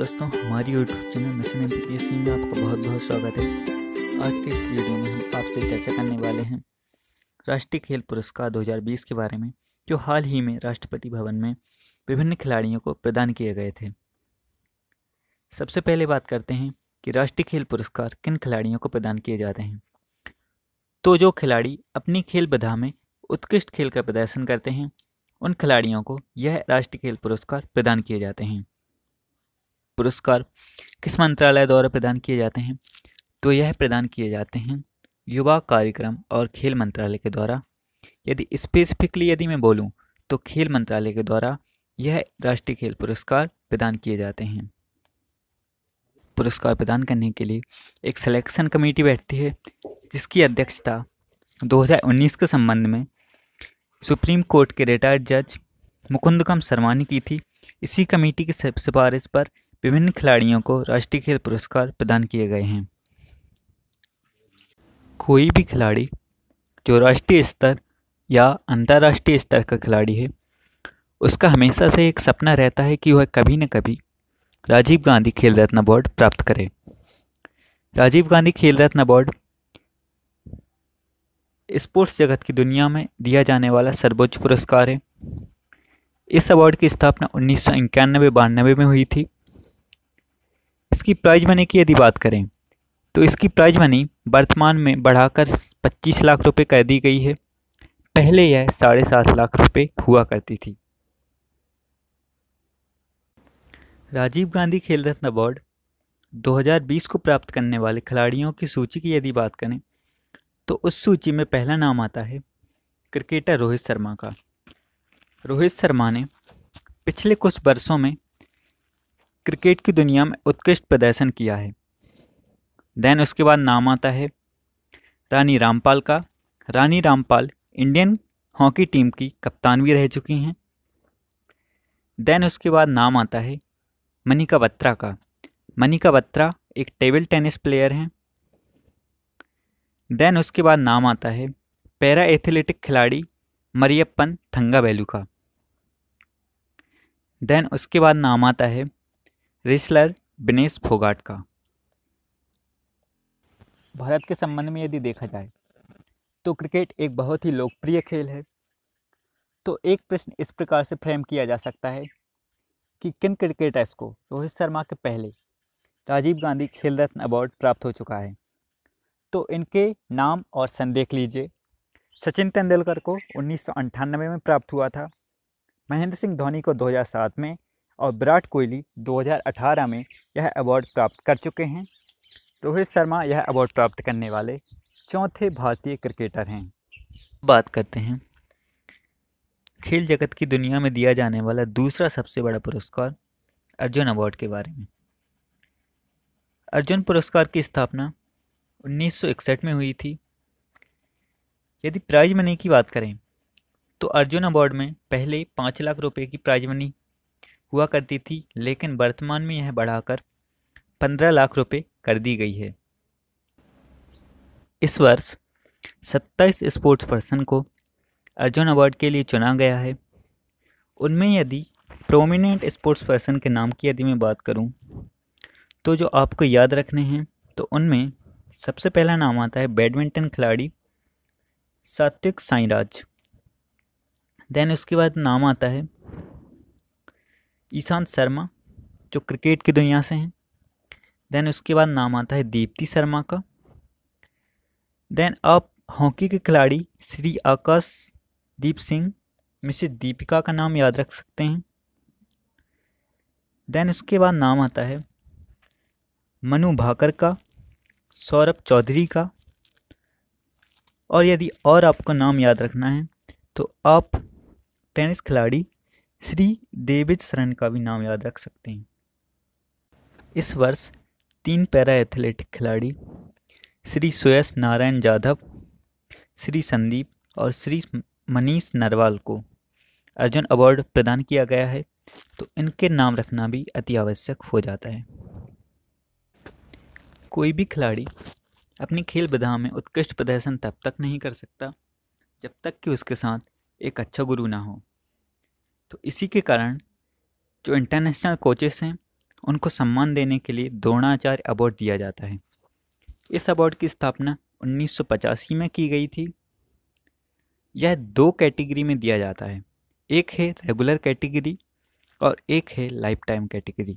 दोस्तों हमारी YouTube channel mission M में आपका बहुत बहुत स्वागत है आज के इस वीडियो में हम आपसे चर्चा करने वाले हैं राष्ट्रीय खेल पुरस्कार 2020 के बारे में जो हाल ही में राष्ट्रपति भवन में विभिन्न खिलाड़ियों को प्रदान किए गए थे सबसे पहले बात करते हैं कि राष्ट्रीय खेल पुरस्कार किन खिलाड़ियों को प्रदान किए जाते हैं तो जो खिलाड़ी अपनी खेल बधा में उत्कृष्ट खेल का प्रदर्शन करते हैं उन खिलाड़ियों को यह राष्ट्रीय खेल पुरस्कार प्रदान किए जाते हैं पुरस्कार किस मंत्रालय द्वारा प्रदान किए जाते हैं तो यह प्रदान किए जाते हैं युवा कार्यक्रम और खेल मंत्रालय के द्वारा यदि स्पेसिफिकली यदि मैं बोलूँ तो खेल मंत्रालय के द्वारा यह राष्ट्रीय खेल पुरस्कार प्रदान किए जाते हैं पुरस्कार प्रदान करने के लिए एक सिलेक्शन कमेटी बैठती है जिसकी अध्यक्षता 2019 के संबंध में सुप्रीम कोर्ट के रिटायर्ड जज मुकुंदकम शर्मा ने की थी इसी कमेटी की सिफारिश पर विभिन्न खिलाड़ियों को राष्ट्रीय खेल पुरस्कार प्रदान किए गए हैं कोई भी खिलाड़ी जो राष्ट्रीय स्तर या अंतर्राष्ट्रीय स्तर का खिलाड़ी है उसका हमेशा से एक सपना रहता है कि वह कभी न कभी राजीव गांधी खेल रत्न अवार्ड प्राप्त करे राजीव गांधी खेल रत्न अवार्ड स्पोर्ट्स जगत की दुनिया में दिया जाने वाला सर्वोच्च पुरस्कार है इस अवार्ड की स्थापना उन्नीस सौ में हुई थी इसकी प्राइज मनी की यदि बात करें तो इसकी प्राइज मनी वर्तमान में बढ़ाकर 25 लाख रुपए कर दी गई है पहले यह साढ़े सात लाख रुपए हुआ करती थी राजीव गांधी खेल रत्न अवार्ड 2020 को प्राप्त करने वाले खिलाड़ियों की सूची की यदि बात करें तो उस सूची में पहला नाम आता है क्रिकेटर रोहित शर्मा का रोहित शर्मा ने पिछले कुछ वर्षों में क्रिकेट की दुनिया में उत्कृष्ट प्रदर्शन किया है देन उसके बाद नाम आता है रानी रामपाल का Rani Rampal Indian hockey team की कप्तान भी रह चुकी हैं देन उसके बाद नाम आता है मनिका बत्रा का मनिका बत्रा एक टेबल टेनिस प्लेयर हैं देन उसके बाद नाम आता है पैरा एथलेटिक खिलाड़ी मरियप्पन थंगा बैलू का देन उसके बाद नाम आता है रिसलर बिनेश फोगाट का भारत के संबंध में यदि देखा जाए तो क्रिकेट एक बहुत ही लोकप्रिय खेल है तो एक प्रश्न इस प्रकार से फ्रेम किया जा सकता है कि किन क्रिकेटर्स को रोहित शर्मा के पहले राजीव गांधी खेल रत्न अवार्ड प्राप्त हो चुका है तो इनके नाम और सन देख लीजिए सचिन तेंदुलकर को उन्नीस में प्राप्त हुआ था महेंद्र सिंह धोनी को 2007 में और विराट कोहली 2018 में यह अवार्ड प्राप्त कर चुके हैं रोहित शर्मा यह अवार्ड प्राप्त करने वाले चौथे भारतीय क्रिकेटर हैं बात करते हैं खेल जगत की दुनिया में दिया जाने वाला दूसरा सबसे बड़ा पुरस्कार अर्जुन अवार्ड के बारे में अर्जुन पुरस्कार की स्थापना 1961 में हुई थी यदि प्राइज मनी की बात करें तो अर्जुन अवार्ड में पहले पाँच लाख रुपए की प्राइज मनी हुआ करती थी लेकिन वर्तमान में यह बढ़ाकर पंद्रह लाख रुपए कर दी गई है इस वर्ष सत्ताईस स्पोर्ट्स पर्सन को अर्जुन अवार्ड के लिए चुना गया है उनमें यदि प्रोमिनेंट स्पोर्ट्स पर्सन के नाम की यदि मैं बात करूं तो जो आपको याद रखने हैं तो उनमें सबसे पहला नाम आता है बैडमिंटन खिलाड़ी सात्विक साईराज देन उसके बाद नाम आता है ईशांत शर्मा जो क्रिकेट की दुनिया से हैं देन उसके बाद नाम आता है दीप्ति शर्मा का देन अब हॉकी के खिलाड़ी श्री आकाश दीप सिंह मिसेज दीपिका का नाम याद रख सकते हैं देन उसके बाद नाम आता है मनु भाकर का सौरभ चौधरी का और यदि और आपको नाम याद रखना है तो आप टेनिस खिलाड़ी श्री देविज सरन का भी नाम याद रख सकते हैं इस वर्ष तीन पैरा एथलेटिक खिलाड़ी श्री सुयश नारायण जाधव श्री संदीप और श्री मनीष नरवाल को अर्जुन अवार्ड प्रदान किया गया है तो इनके नाम रखना भी अति आवश्यक हो जाता है कोई भी खिलाड़ी अपनी खेल विधा में उत्कृष्ट प्रदर्शन तब तक नहीं कर सकता जब तक कि उसके साथ एक अच्छा गुरु ना हो तो इसी के कारण जो इंटरनेशनल कोचेस हैं उनको सम्मान देने के लिए द्रोणाचार्य अवार्ड दिया जाता है इस अवार्ड की स्थापना उन्नीस में की गई थी यह दो कैटेगरी में दिया जाता है एक है रेगुलर कैटेगरी और एक है लाइफ टाइम कैटेगरी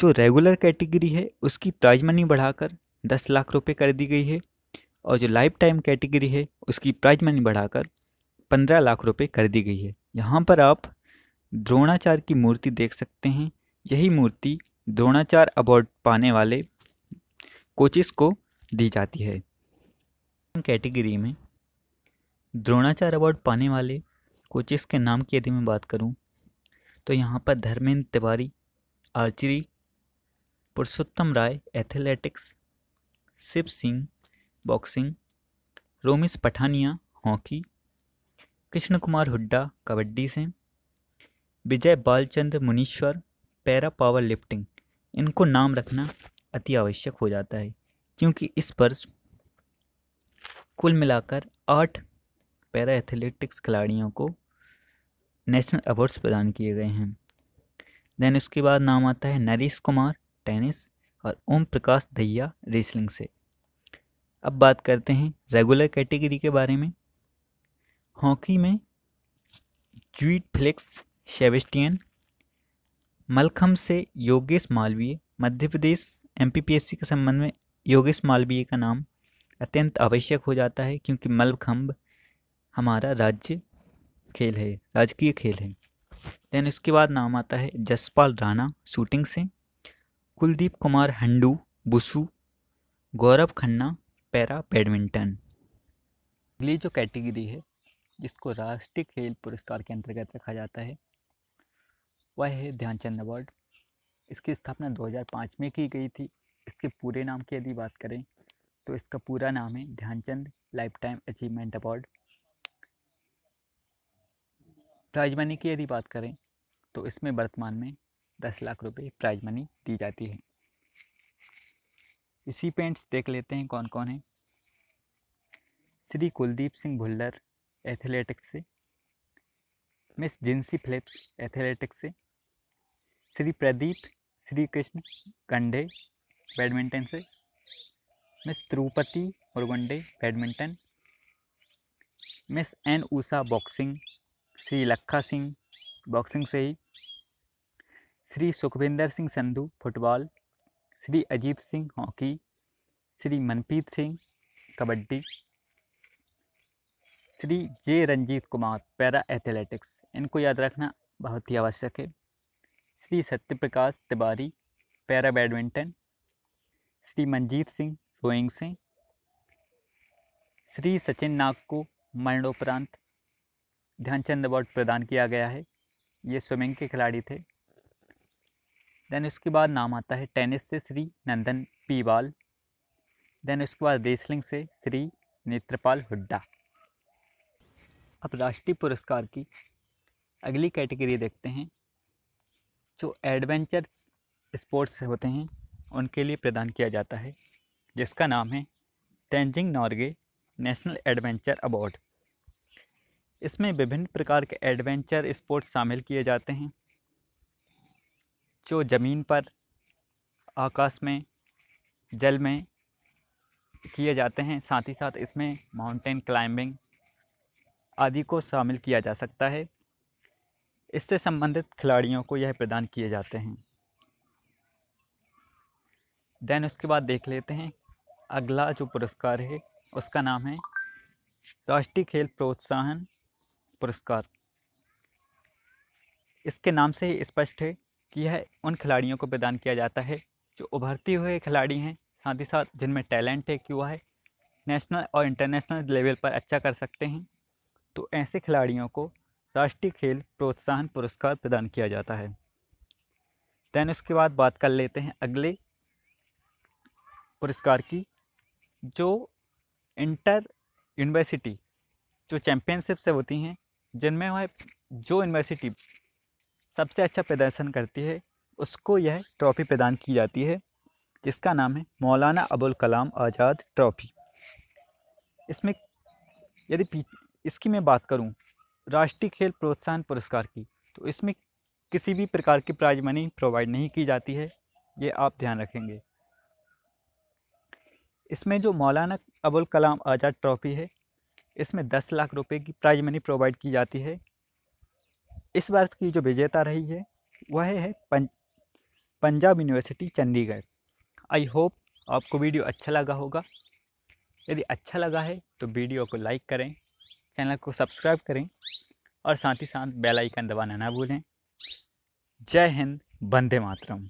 जो रेगुलर कैटेगरी है उसकी प्राइज मनी बढ़ाकर दस लाख रुपए कर दी गई है और जो लाइफ टाइम कैटेगरी है उसकी प्राइज मनी बढ़ाकर पंद्रह लाख रुपए कर दी गई है यहाँ पर आप द्रोणाचार्य की मूर्ति देख सकते हैं यही मूर्ति द्रोणाचार्य अवार्ड पाने वाले कोचिस को दी जाती है कैटेगरी में द्रोणाचार्य अवार्ड पाने वाले कोचिस के नाम की यदि मैं बात करूं तो यहाँ पर Dharmendra Tiwari archery Purushottam Rai athletics Shiv Singh boxing Romis Pathania hockey Krishan Kumar Hooda kabaddi से विजय बालचंद मुनीश्वर पैरा पावर लिफ्टिंग इनको नाम रखना अति आवश्यक हो जाता है क्योंकि इस पर कुल मिलाकर आठ पैरा एथलेटिक्स खिलाड़ियों को नेशनल अवार्ड्स प्रदान किए गए हैं देन उसके बाद नाम आता है नरेश कुमार टेनिस और ओम प्रकाश दहिया रेसलिंग से अब बात करते हैं रेगुलर कैटेगरी के बारे में हॉकी में ज्वीट फ्लिक्स शेविस्टियन मलखम से योगेश मालवीय मध्य प्रदेश एम के संबंध में योगेश मालवीय का नाम अत्यंत आवश्यक हो जाता है क्योंकि मलखम्ब हमारा राज्य खेल है राजकीय खेल है देन उसके बाद नाम आता है जसपाल राणा शूटिंग से Kuldeep Kumar Handoo wushu Gaurav Khanna para badminton अगली जो कैटेगरी है जिसको राष्ट्रीय खेल पुरस्कार के अंतर्गत रखा जाता है वह है ध्यानचंद अवार्ड इसकी स्थापना 2005 में की गई थी इसके पूरे नाम की यदि बात करें तो इसका पूरा नाम है Dhyan Chand lifetime achievement award prize money की यदि बात करें तो इसमें वर्तमान में दस लाख रुपए प्राइज मनी दी जाती है इसी पेंट्स देख लेते हैं कौन कौन है श्री कुलदीप सिंह भुल्लर एथलेटिक्स से मिस जिन्सी फिलिप्स एथलेटिक्स से श्री प्रदीप श्री कृष्ण कंडे बैडमिंटन से Miss Tirupati Murgunde badminton Miss N Usha boxing Shri Lakha Singh boxing से ही Shri Sukhvinder Singh Sandhu football Shri Ajit Singh hockey Shri Manpreet Singh kabaddi Shri J Ranjit Kumar para athletics इनको याद रखना बहुत ही आवश्यक है Shri Satya Prakash Tiwari para badminton Shri Manjeet Singh rowing Singh Shri Sachin Nag को मरणोपरांत ध्यानचंद अवार्ड प्रदान किया गया है ये स्विमिंग के खिलाड़ी थे देन उसके बाद नाम आता है टेनिस से श्री नंदन पीवाल देन उसके बाद रेसलिंग से श्री नेत्रपाल हुड्डा अब राष्ट्रीय पुरस्कार की अगली कैटेगरी देखते हैं जो एडवेंचर स्पोर्ट्स होते हैं उनके लिए प्रदान किया जाता है जिसका नाम है Tenzing Norgay national adventure award इसमें विभिन्न प्रकार के एडवेंचर स्पोर्ट्स शामिल किए जाते हैं जो ज़मीन पर आकाश में जल में किए जाते हैं साथ ही साथ इसमें माउंटेन क्लाइंबिंग आदि को शामिल किया जा सकता है इससे संबंधित खिलाड़ियों को यह प्रदान किए जाते हैं देन उसके बाद देख लेते हैं अगला जो पुरस्कार है उसका नाम है राष्ट्रीय खेल प्रोत्साहन पुरस्कार इसके नाम से ही स्पष्ट है कि यह उन खिलाड़ियों को प्रदान किया जाता है जो उभरते हुए खिलाड़ी हैं साथ ही साथ जिनमें टैलेंट है कि वह नेशनल और इंटरनेशनल लेवल पर अच्छा कर सकते हैं तो ऐसे खिलाड़ियों को राष्ट्रीय खेल प्रोत्साहन पुरस्कार प्रदान किया जाता है देन उसके बाद बात कर लेते हैं अगले पुरस्कार की जो इंटर यूनिवर्सिटी जो से होती हैं जिनमें वह जो यूनिवर्सिटी सबसे अच्छा प्रदर्शन करती है उसको यह ट्रॉफ़ी प्रदान की जाती है जिसका नाम है मौलाना अबुल कलाम आज़ाद ट्रॉफ़ी इसमें यदि इसकी मैं बात करूँ राष्ट्रीय खेल प्रोत्साहन पुरस्कार की तो इसमें किसी भी प्रकार की प्राइज मनी प्रोवाइड नहीं की जाती है ये आप ध्यान रखेंगे इसमें जो मौलाना अबुल कलाम आज़ाद ट्रॉफ़ी है इसमें दस लाख रुपए की प्राइज मनी प्रोवाइड की जाती है इस वर्ष की जो विजेता रही है वह है पं Punjab university Chandigarh I hope आपको वीडियो अच्छा लगा होगा यदि अच्छा लगा है तो वीडियो को लाइक करें चैनल को सब्सक्राइब करें और साथ ही साथ बेल आइकन दबाना ना भूलें जय हिंद वंदे मातरम